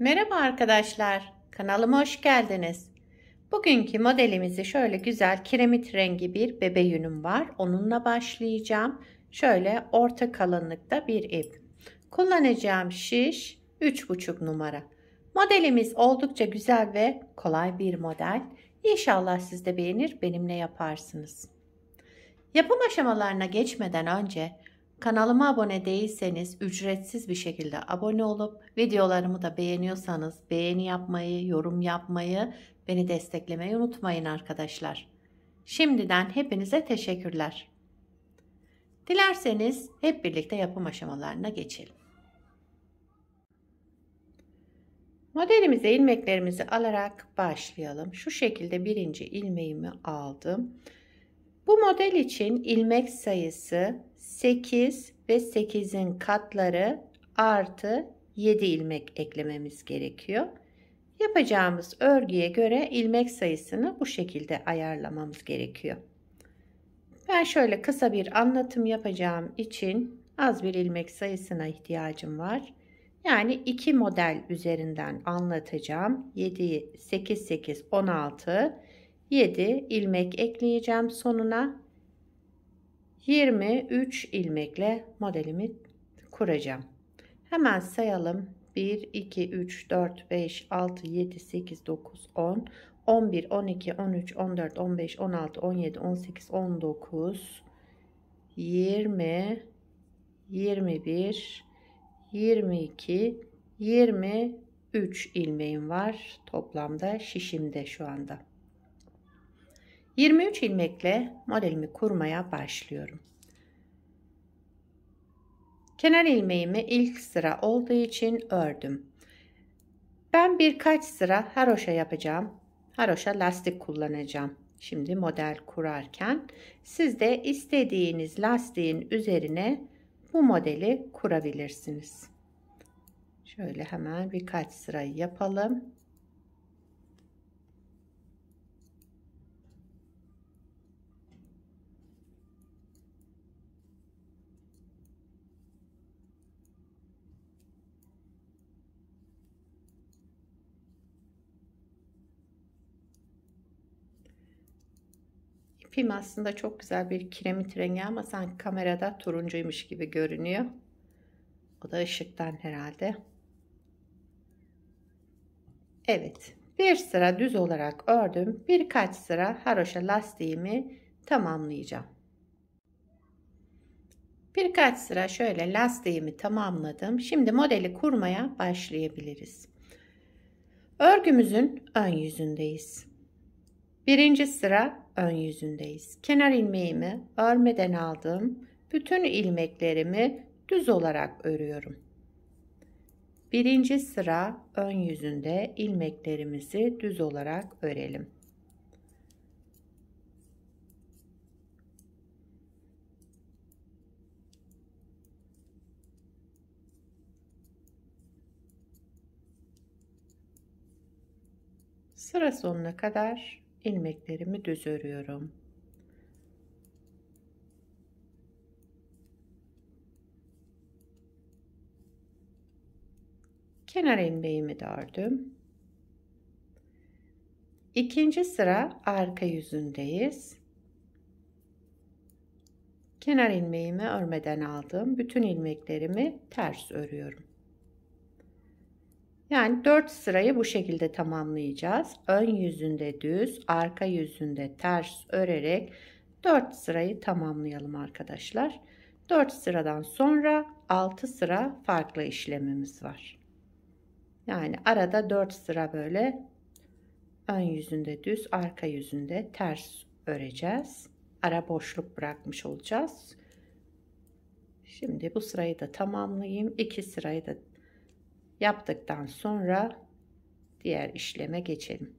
Merhaba arkadaşlar, kanalıma hoş geldiniz. Bugünkü modelimizi şöyle güzel kiremit rengi bir bebe yünüm var. Onunla başlayacağım. Şöyle orta kalınlıkta bir ip. Kullanacağım şiş 3,5 numara. Modelimiz oldukça güzel ve kolay bir model. İnşallah siz de beğenir benimle yaparsınız. Yapım aşamalarına geçmeden önce Kanalıma abone değilseniz ücretsiz bir şekilde abone olup videolarımı da beğeniyorsanız beğeni yapmayı, yorum yapmayı, beni desteklemeyi unutmayın arkadaşlar. Şimdiden hepinize teşekkürler. Dilerseniz hep birlikte yapım aşamalarına geçelim. Modelimize ilmeklerimizi alarak başlayalım. Şu şekilde birinci ilmeğimi aldım. Bu model için ilmek sayısı 8 ve 8'in katları artı 7 ilmek eklememiz gerekiyor. Yapacağımız örgüye göre ilmek sayısını bu şekilde ayarlamamız gerekiyor. Ben şöyle kısa bir anlatım yapacağım için az bir ilmek sayısına ihtiyacım var. Yani iki model üzerinden anlatacağım. 7, 8, 8, 16, 7 ilmek ekleyeceğim sonuna 23 ilmekle modelimi kuracağım. Hemen sayalım. 1, 2, 3, 4, 5, 6, 7, 8, 9, 10, 11, 12, 13, 14, 15, 16, 17, 18, 19, 20, 21, 22, 23 ilmeğim var. Toplamda şişimde şu anda. 23 ilmekle modelimi kurmaya başlıyorum. Kenar ilmeğimi ilk sıra olduğu için ördüm. Ben birkaç sıra haroşa yapacağım. Haroşa lastik kullanacağım. Şimdi model kurarken siz de istediğiniz lastiğin üzerine bu modeli kurabilirsiniz. Şöyle hemen birkaç sırayı yapalım. Film aslında çok güzel bir kiremit rengi ama sanki kamerada turuncuymuş gibi görünüyor. O da ışıktan herhalde. Evet. Bir sıra düz olarak ördüm. Birkaç sıra haroşa lastiğimi tamamlayacağım. Birkaç sıra şöyle lastiğimi tamamladım. Şimdi modeli kurmaya başlayabiliriz. Örgümüzün ön yüzündeyiz. Birinci sıra ön yüzündeyiz. Kenar ilmeğimi örmeden aldım. Bütün ilmeklerimi düz olarak örüyorum. Birinci sıra ön yüzünde ilmeklerimizi düz olarak örelim. Sıra sonuna kadar ilmeklerimi düz örüyorum. Kenar ilmeğimi de ördüm. İkinci sıra arka yüzündeyiz. Kenar ilmeğimi örmeden aldım. Bütün ilmeklerimi ters örüyorum. Yani 4 sırayı bu şekilde tamamlayacağız. Ön yüzünde düz, arka yüzünde ters örerek 4 sırayı tamamlayalım arkadaşlar. 4 sıradan sonra 6 sıra farklı işlemimiz var. Yani arada 4 sıra böyle ön yüzünde düz, arka yüzünde ters öreceğiz. Ara boşluk bırakmış olacağız. Şimdi bu sırayı da tamamlayayım. 2 sırayı da yaptıktan sonra diğer işleme geçelim.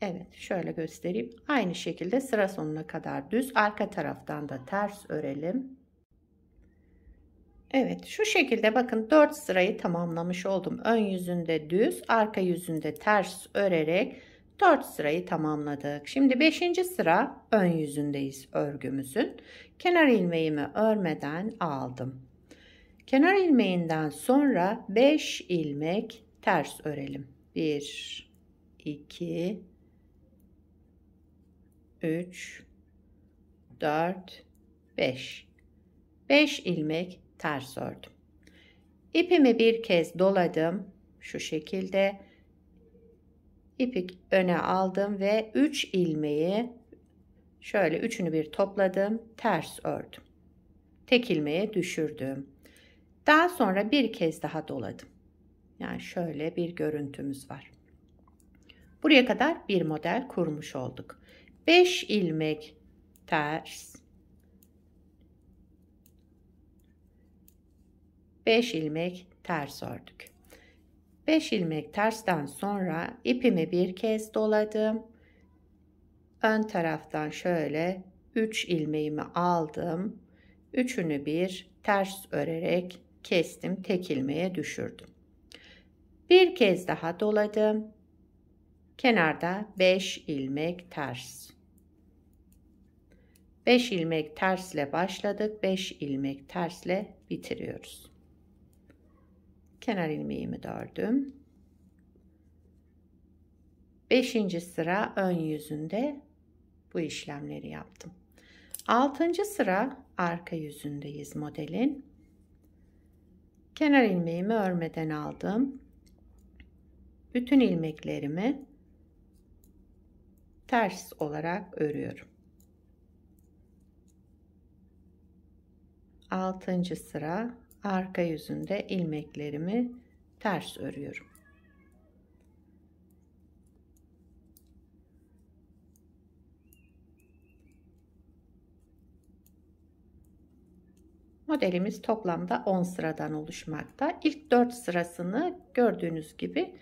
Evet şöyle göstereyim. Aynı şekilde sıra sonuna kadar düz arka taraftan da ters örelim. Evet şu şekilde bakın 4 sırayı tamamlamış oldum. Ön yüzünde düz arka yüzünde ters örerek 4 sırayı tamamladık. Şimdi 5. sıra ön yüzündeyiz örgümüzün. Kenar ilmeğimi örmeden aldım. Kenar ilmeğinden sonra 5 ilmek ters örelim. 1 2 3 4 5 5 ilmek ters ördüm. İpimi bir kez doladım şu şekilde. İpi öne aldım ve 3 ilmeği şöyle üçünü bir topladım, ters ördüm. Tek ilmeğe düşürdüm. Daha sonra bir kez daha doladım. Yani şöyle bir görüntümüz var. Buraya kadar bir model kurmuş olduk. 5 ilmek ters 5 ilmek ters ördük. 5 ilmek tersten sonra ipimi bir kez doladım. Ön taraftan şöyle 3 ilmeğimi aldım. Üçünü bir ters örerek kestim, tek ilmeğe düşürdüm. Bir kez daha doladım. Kenarda 5 ilmek ters. 5 ilmek tersle başladık. 5 ilmek tersle bitiriyoruz. Kenar ilmeğimi dördüm. 5. sıra ön yüzünde bu işlemleri yaptım. 6. sıra arka yüzündeyiz modelin. Kenar ilmeğimi örmeden aldım. Bütün ilmeklerimi ters olarak örüyorum. 6. sıra arka yüzünde ilmeklerimi ters örüyorum. Modelimiz toplamda 10 sıradan oluşmakta. İlk 4 sırasını gördüğünüz gibi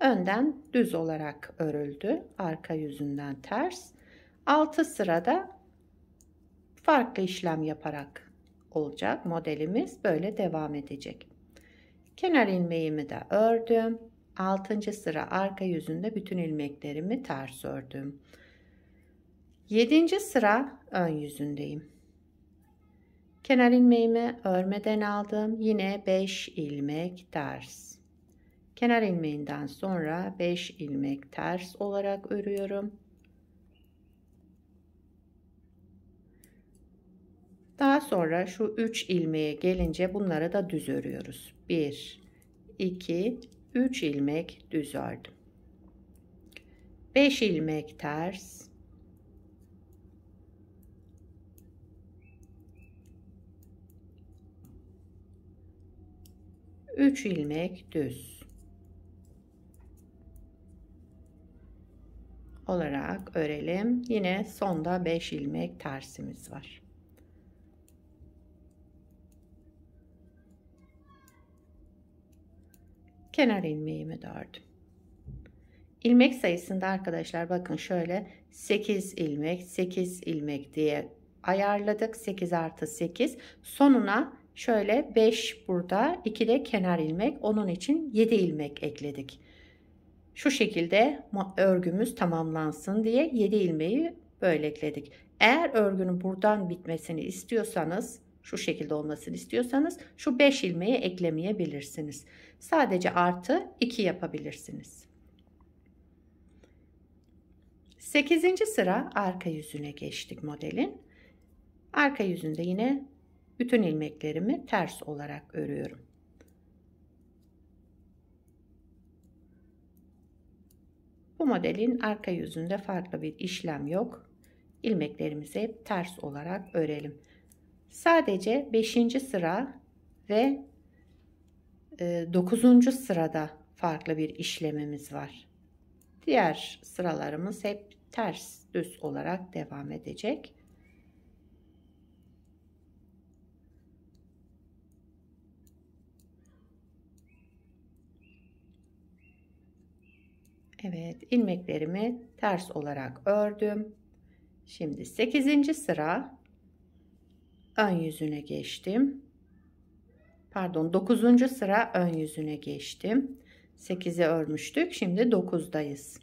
önden düz olarak örüldü. Arka yüzünden ters. 6 sırada farklı işlem yaparak olacak. Modelimiz böyle devam edecek. Kenar ilmeğimi de ördüm. 6. sıra arka yüzünde bütün ilmeklerimi ters ördüm. 7. sıra ön yüzündeyim. Kenar ilmeğimi örmeden aldım. Yine 5 ilmek ters. Kenar ilmeğinden sonra 5 ilmek ters olarak örüyorum. Daha sonra şu 3 ilmeğe gelince bunları da düz örüyoruz. 1 2 3 ilmek düz ördüm. 5 ilmek ters 3 ilmek düz olarak örelim. Yine sonda 5 ilmek tersimiz var. Kenar ilmeğimi de ördüm. İlmek sayısında arkadaşlar bakın şöyle 8 ilmek 8 ilmek diye ayarladık. 8 artı 8 sonuna Şöyle 5 burada, 2 de kenar ilmek. Onun için 7 ilmek ekledik. Şu şekilde örgümüz tamamlansın diye 7 ilmeği böyle ekledik. Eğer örgünün buradan bitmesini istiyorsanız, şu şekilde olmasını istiyorsanız şu 5 ilmeği eklemeyebilirsiniz. Sadece artı 2 yapabilirsiniz. 8. sıra arka yüzüne geçtik modelin. Arka yüzünde yine bütün ilmeklerimi ters olarak örüyorum. Bu modelin arka yüzünde farklı bir işlem yok. İlmeklerimizi hep ters olarak örelim. Sadece 5. sıra ve 9. E, sırada farklı bir işlemimiz var. Diğer sıralarımız hep ters düz olarak devam edecek. Evet ilmeklerimi ters olarak ördüm. Şimdi 8. sıra ön yüzüne geçtim. Pardon 9. sıra ön yüzüne geçtim. 8'i örmüştük. Şimdi 9'dayız.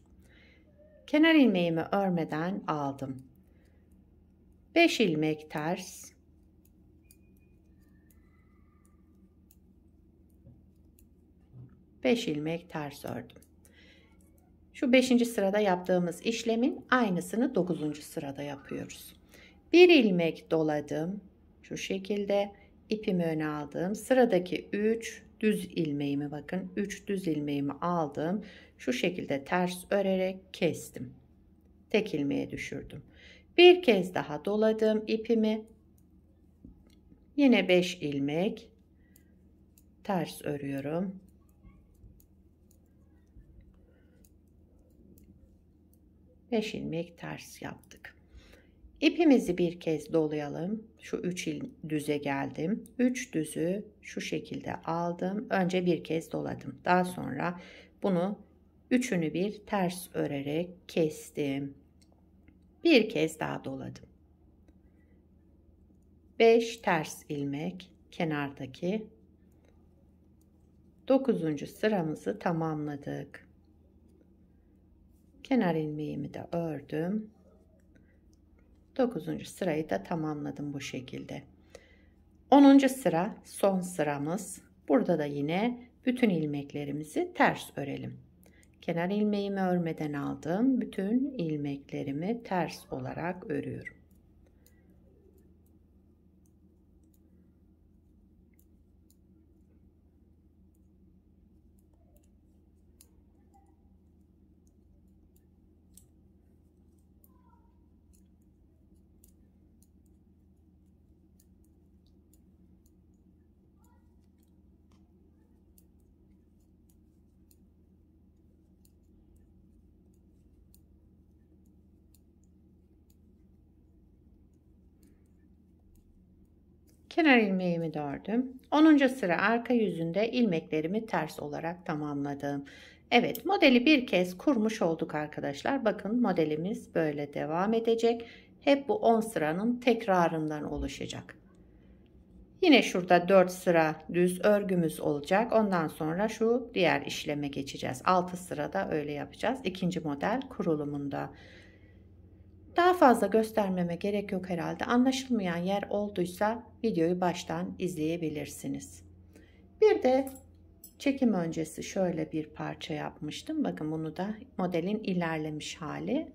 Kenar ilmeğimi örmeden aldım. 5 ilmek ters. Beş ilmek ters ördüm. Şu 5. sırada yaptığımız işlemin aynısını 9. sırada yapıyoruz. Bir ilmek doladım. Şu şekilde ipimi öne aldım. Sıradaki 3 düz ilmeğimi bakın 3 düz ilmeğimi aldım. Şu şekilde ters örerek kestim. Tek ilmeğe düşürdüm. Bir kez daha doladım ipimi. Yine 5 ilmek ters örüyorum. 5 ilmek ters yaptık. İpimizi bir kez dolayalım. Şu 3 düze geldim. 3 düzü şu şekilde aldım. Önce bir kez doladım. Daha sonra bunu üçünü bir ters örerek kestim. Bir kez daha doladım. 5 ters ilmek kenardaki 9. sıramızı tamamladık. Kenar ilmeğimi de ördüm. 9. sırayı da tamamladım bu şekilde. 10. sıra son sıramız. Burada da yine bütün ilmeklerimizi ters örelim. Kenar ilmeğimi örmeden aldım. Bütün ilmeklerimi ters olarak örüyorum. Kenar ilmeğimi dördüm. 10. sıra arka yüzünde ilmeklerimi ters olarak tamamladım. Evet modeli bir kez kurmuş olduk arkadaşlar. Bakın modelimiz böyle devam edecek. Hep bu 10 sıranın tekrarından oluşacak. Yine şurada 4 sıra düz örgümüz olacak. Ondan sonra şu diğer işleme geçeceğiz. 6 sırada öyle yapacağız. İkinci model kurulumunda. Daha fazla göstermeme gerek yok herhalde. Anlaşılmayan yer olduysa videoyu baştan izleyebilirsiniz. Bir de çekim öncesi şöyle bir parça yapmıştım. Bakın bunu da modelin ilerlemiş hali.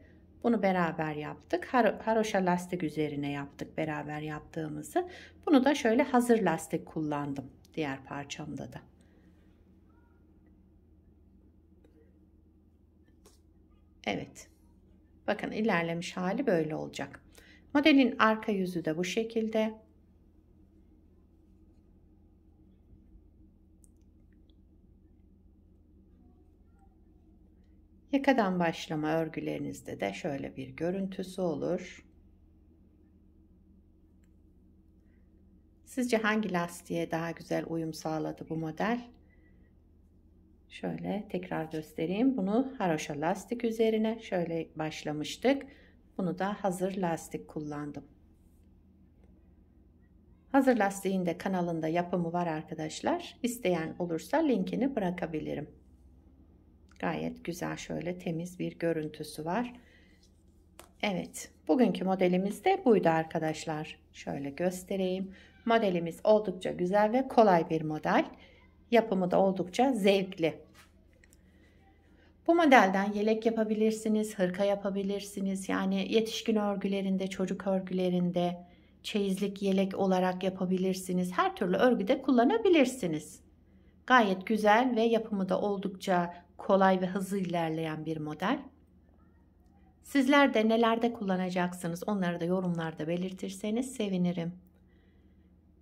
Bunu beraber yaptık. Haroşa lastik üzerine yaptık beraber yaptığımızı. Bunu da şöyle hazır lastik kullandım diğer parçamda da. Evet. Bakın ilerlemiş hali böyle olacak. Modelin arka yüzü de bu şekilde. Yakadan başlama örgülerinizde de şöyle bir görüntüsü olur. Sizce hangi lastiğe daha güzel uyum sağladı bu model? Şöyle tekrar göstereyim. Bunu haroşa lastik üzerine şöyle başlamıştık. Bunu da hazır lastik kullandım. Hazır lastiğin de kanalında yapımı var arkadaşlar. İsteyen olursa linkini bırakabilirim. Gayet güzel şöyle temiz bir görüntüsü var. Evet bugünkü modelimiz de buydu arkadaşlar. Şöyle göstereyim. Modelimiz oldukça güzel ve kolay bir model. Yapımı da oldukça zevkli. Bu modelden yelek yapabilirsiniz, hırka yapabilirsiniz. Yani yetişkin örgülerinde, çocuk örgülerinde, çeyizlik yelek olarak yapabilirsiniz. Her türlü örgüde kullanabilirsiniz. Gayet güzel ve yapımı da oldukça kolay ve hızlı ilerleyen bir model. Sizler de nelerde kullanacaksınız onları da yorumlarda belirtirseniz sevinirim.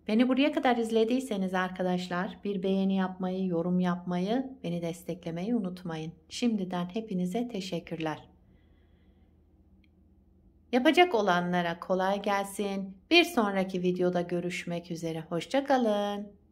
Beni buraya kadar izlediyseniz arkadaşlar bir beğeni yapmayı, yorum yapmayı, beni desteklemeyi unutmayın. Şimdiden hepinize teşekkürler. Yapacak olanlara kolay gelsin. Bir sonraki videoda görüşmek üzere. Hoşçakalın.